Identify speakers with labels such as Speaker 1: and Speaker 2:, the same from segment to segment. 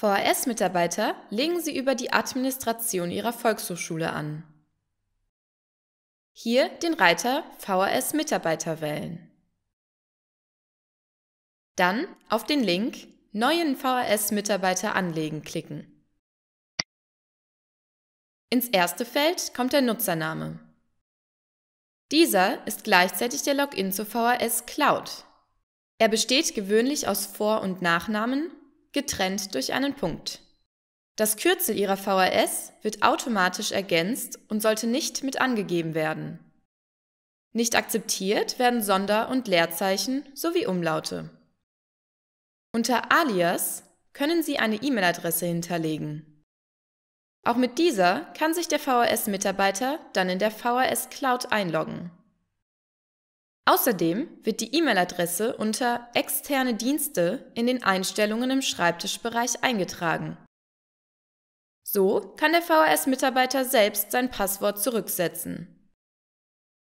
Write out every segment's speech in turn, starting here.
Speaker 1: VHS-Mitarbeiter legen sie über die Administration ihrer Volkshochschule an. Hier den Reiter VHS-Mitarbeiter wählen. Dann auf den Link Neuen VHS-Mitarbeiter anlegen klicken. Ins erste Feld kommt der Nutzername. Dieser ist gleichzeitig der Login zur VHS Cloud. Er besteht gewöhnlich aus Vor- und Nachnamen getrennt durch einen Punkt. Das Kürzel Ihrer VHS wird automatisch ergänzt und sollte nicht mit angegeben werden. Nicht akzeptiert werden Sonder- und Leerzeichen sowie Umlaute. Unter Alias können Sie eine E-Mail-Adresse hinterlegen. Auch mit dieser kann sich der VHS-Mitarbeiter dann in der VHS Cloud einloggen. Außerdem wird die E-Mail-Adresse unter Externe Dienste in den Einstellungen im Schreibtischbereich eingetragen. So kann der VHS-Mitarbeiter selbst sein Passwort zurücksetzen.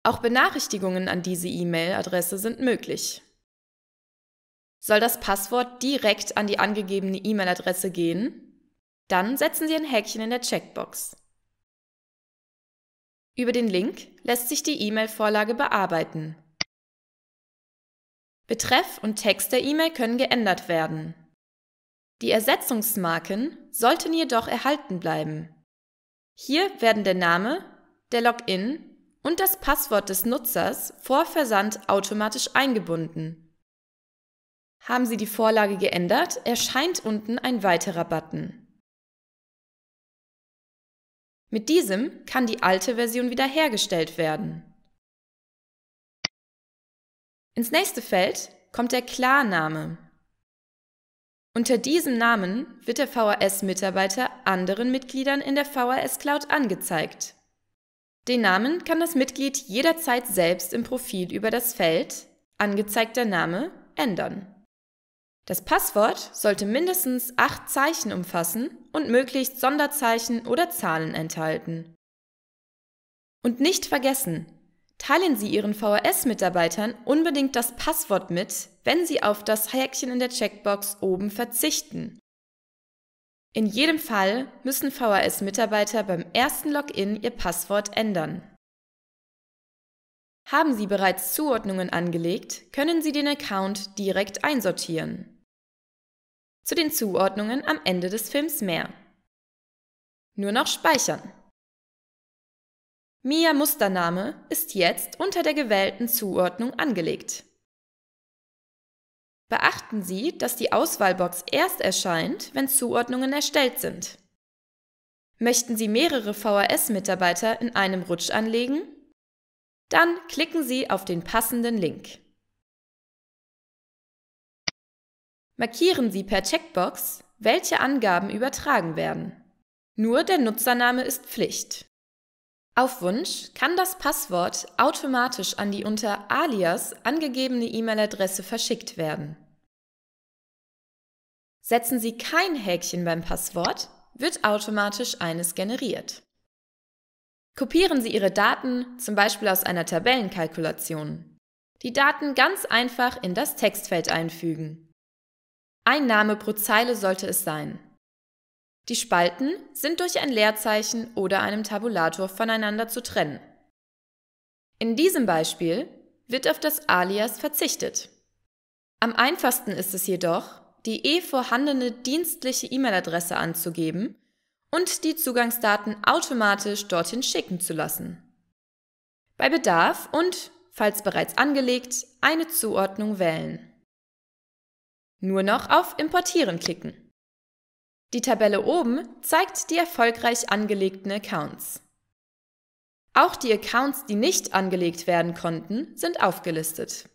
Speaker 1: Auch Benachrichtigungen an diese E-Mail-Adresse sind möglich. Soll das Passwort direkt an die angegebene E-Mail-Adresse gehen? Dann setzen Sie ein Häkchen in der Checkbox. Über den Link lässt sich die E-Mail-Vorlage bearbeiten Betreff und Text der E-Mail können geändert werden. Die Ersetzungsmarken sollten jedoch erhalten bleiben. Hier werden der Name, der Login und das Passwort des Nutzers vor Versand automatisch eingebunden. Haben Sie die Vorlage geändert, erscheint unten ein weiterer Button. Mit diesem kann die alte Version wiederhergestellt werden. Ins nächste Feld kommt der Klarname. Unter diesem Namen wird der VHS-Mitarbeiter anderen Mitgliedern in der VHS Cloud angezeigt. Den Namen kann das Mitglied jederzeit selbst im Profil über das Feld Angezeigter Name ändern. Das Passwort sollte mindestens acht Zeichen umfassen und möglichst Sonderzeichen oder Zahlen enthalten. Und nicht vergessen, Teilen Sie Ihren VHS-Mitarbeitern unbedingt das Passwort mit, wenn Sie auf das Häkchen in der Checkbox oben verzichten. In jedem Fall müssen VHS-Mitarbeiter beim ersten Login ihr Passwort ändern. Haben Sie bereits Zuordnungen angelegt, können Sie den Account direkt einsortieren. Zu den Zuordnungen am Ende des Films mehr. Nur noch speichern. Mia Mustername ist jetzt unter der gewählten Zuordnung angelegt. Beachten Sie, dass die Auswahlbox erst erscheint, wenn Zuordnungen erstellt sind. Möchten Sie mehrere VHS-Mitarbeiter in einem Rutsch anlegen? Dann klicken Sie auf den passenden Link. Markieren Sie per Checkbox, welche Angaben übertragen werden. Nur der Nutzername ist Pflicht. Auf Wunsch kann das Passwort automatisch an die unter Alias angegebene E-Mail-Adresse verschickt werden. Setzen Sie kein Häkchen beim Passwort, wird automatisch eines generiert. Kopieren Sie Ihre Daten, zum Beispiel aus einer Tabellenkalkulation. Die Daten ganz einfach in das Textfeld einfügen. Ein Name pro Zeile sollte es sein. Die Spalten sind durch ein Leerzeichen oder einem Tabulator voneinander zu trennen. In diesem Beispiel wird auf das Alias verzichtet. Am einfachsten ist es jedoch, die eh vorhandene dienstliche E-Mail-Adresse anzugeben und die Zugangsdaten automatisch dorthin schicken zu lassen. Bei Bedarf und, falls bereits angelegt, eine Zuordnung wählen. Nur noch auf Importieren klicken. Die Tabelle oben zeigt die erfolgreich angelegten Accounts. Auch die Accounts, die nicht angelegt werden konnten, sind aufgelistet.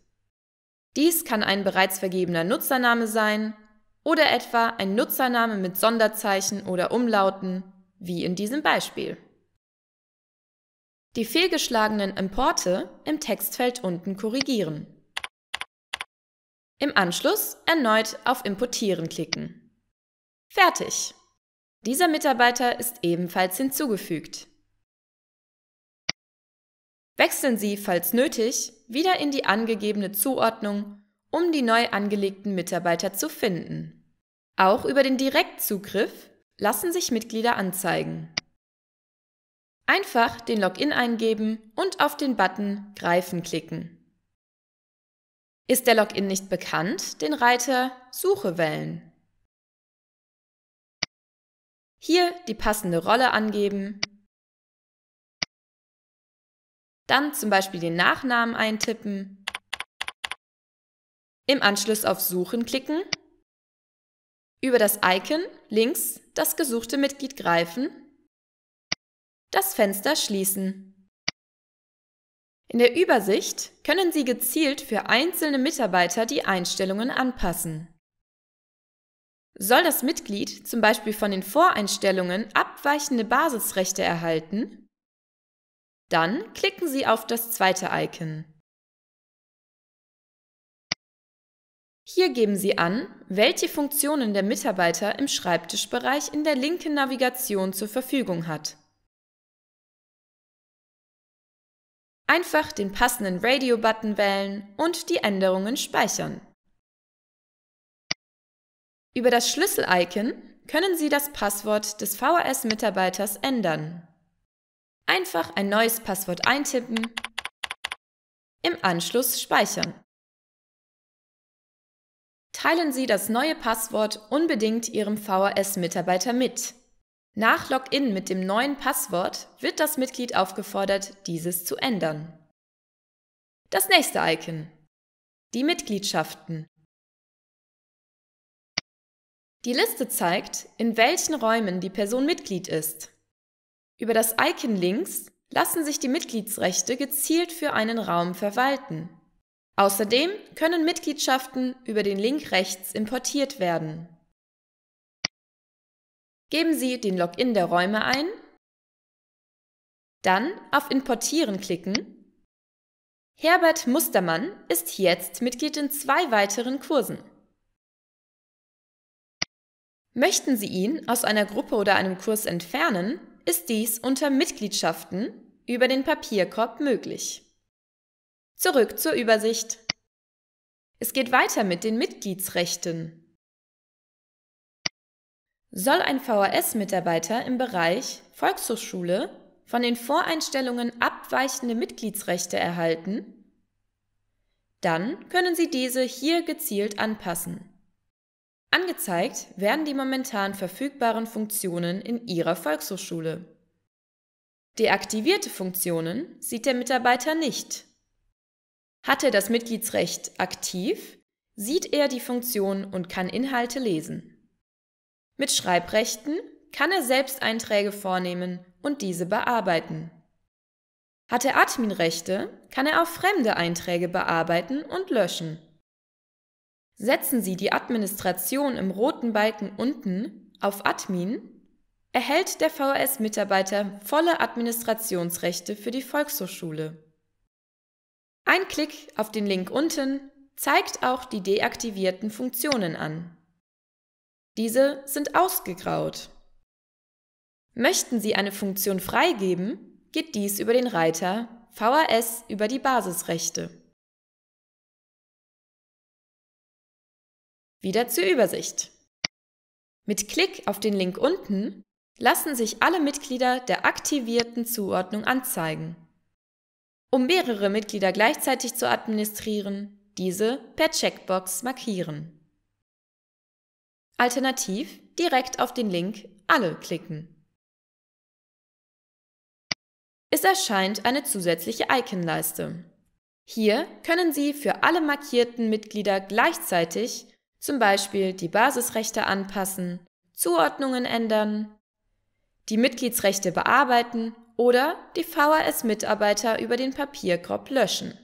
Speaker 1: Dies kann ein bereits vergebener Nutzername sein oder etwa ein Nutzername mit Sonderzeichen oder Umlauten, wie in diesem Beispiel. Die fehlgeschlagenen Importe im Textfeld unten korrigieren. Im Anschluss erneut auf Importieren klicken. Fertig. Dieser Mitarbeiter ist ebenfalls hinzugefügt. Wechseln Sie, falls nötig, wieder in die angegebene Zuordnung, um die neu angelegten Mitarbeiter zu finden. Auch über den Direktzugriff lassen sich Mitglieder anzeigen. Einfach den Login eingeben und auf den Button Greifen klicken. Ist der Login nicht bekannt, den Reiter Suche wählen. Hier die passende Rolle angeben, dann zum Beispiel den Nachnamen eintippen, im Anschluss auf Suchen klicken, über das Icon links das gesuchte Mitglied greifen, das Fenster schließen. In der Übersicht können Sie gezielt für einzelne Mitarbeiter die Einstellungen anpassen. Soll das Mitglied zum Beispiel von den Voreinstellungen abweichende Basisrechte erhalten? Dann klicken Sie auf das zweite Icon. Hier geben Sie an, welche Funktionen der Mitarbeiter im Schreibtischbereich in der linken Navigation zur Verfügung hat. Einfach den passenden Radio-Button wählen und die Änderungen speichern. Über das Schlüssel-Icon können Sie das Passwort des VHS-Mitarbeiters ändern. Einfach ein neues Passwort eintippen, im Anschluss speichern. Teilen Sie das neue Passwort unbedingt Ihrem VHS-Mitarbeiter mit. Nach Login mit dem neuen Passwort wird das Mitglied aufgefordert, dieses zu ändern. Das nächste Icon. Die Mitgliedschaften. Die Liste zeigt, in welchen Räumen die Person Mitglied ist. Über das Icon links lassen sich die Mitgliedsrechte gezielt für einen Raum verwalten. Außerdem können Mitgliedschaften über den Link rechts importiert werden. Geben Sie den Login der Räume ein, dann auf Importieren klicken. Herbert Mustermann ist jetzt Mitglied in zwei weiteren Kursen. Möchten Sie ihn aus einer Gruppe oder einem Kurs entfernen, ist dies unter Mitgliedschaften über den Papierkorb möglich. Zurück zur Übersicht. Es geht weiter mit den Mitgliedsrechten. Soll ein VHS-Mitarbeiter im Bereich Volkshochschule von den Voreinstellungen abweichende Mitgliedsrechte erhalten? Dann können Sie diese hier gezielt anpassen. Angezeigt werden die momentan verfügbaren Funktionen in Ihrer Volkshochschule. Deaktivierte Funktionen sieht der Mitarbeiter nicht. Hat er das Mitgliedsrecht aktiv, sieht er die Funktion und kann Inhalte lesen. Mit Schreibrechten kann er selbst Einträge vornehmen und diese bearbeiten. Hat er Adminrechte, kann er auch fremde Einträge bearbeiten und löschen. Setzen Sie die Administration im roten Balken unten auf Admin, erhält der VHS-Mitarbeiter volle Administrationsrechte für die Volkshochschule. Ein Klick auf den Link unten zeigt auch die deaktivierten Funktionen an. Diese sind ausgegraut. Möchten Sie eine Funktion freigeben, geht dies über den Reiter VHS über die Basisrechte. Wieder zur Übersicht. Mit Klick auf den Link unten lassen sich alle Mitglieder der aktivierten Zuordnung anzeigen. Um mehrere Mitglieder gleichzeitig zu administrieren, diese per Checkbox markieren. Alternativ direkt auf den Link Alle klicken. Es erscheint eine zusätzliche Icon-Leiste. Hier können Sie für alle markierten Mitglieder gleichzeitig zum Beispiel die Basisrechte anpassen, Zuordnungen ändern, die Mitgliedsrechte bearbeiten oder die VHS-Mitarbeiter über den Papierkorb löschen.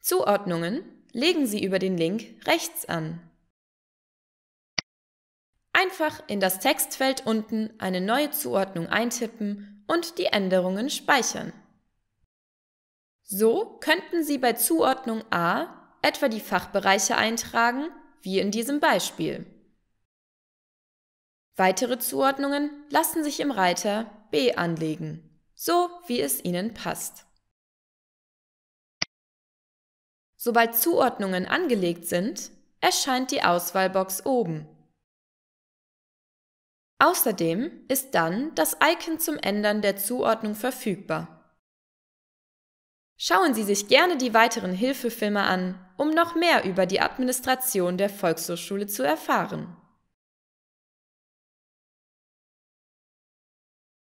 Speaker 1: Zuordnungen legen Sie über den Link rechts an. Einfach in das Textfeld unten eine neue Zuordnung eintippen und die Änderungen speichern. So könnten Sie bei Zuordnung A etwa die Fachbereiche eintragen, wie in diesem Beispiel. Weitere Zuordnungen lassen sich im Reiter B anlegen, so wie es Ihnen passt. Sobald Zuordnungen angelegt sind, erscheint die Auswahlbox oben. Außerdem ist dann das Icon zum Ändern der Zuordnung verfügbar. Schauen Sie sich gerne die weiteren Hilfefilme an, um noch mehr über die Administration der Volkshochschule zu erfahren.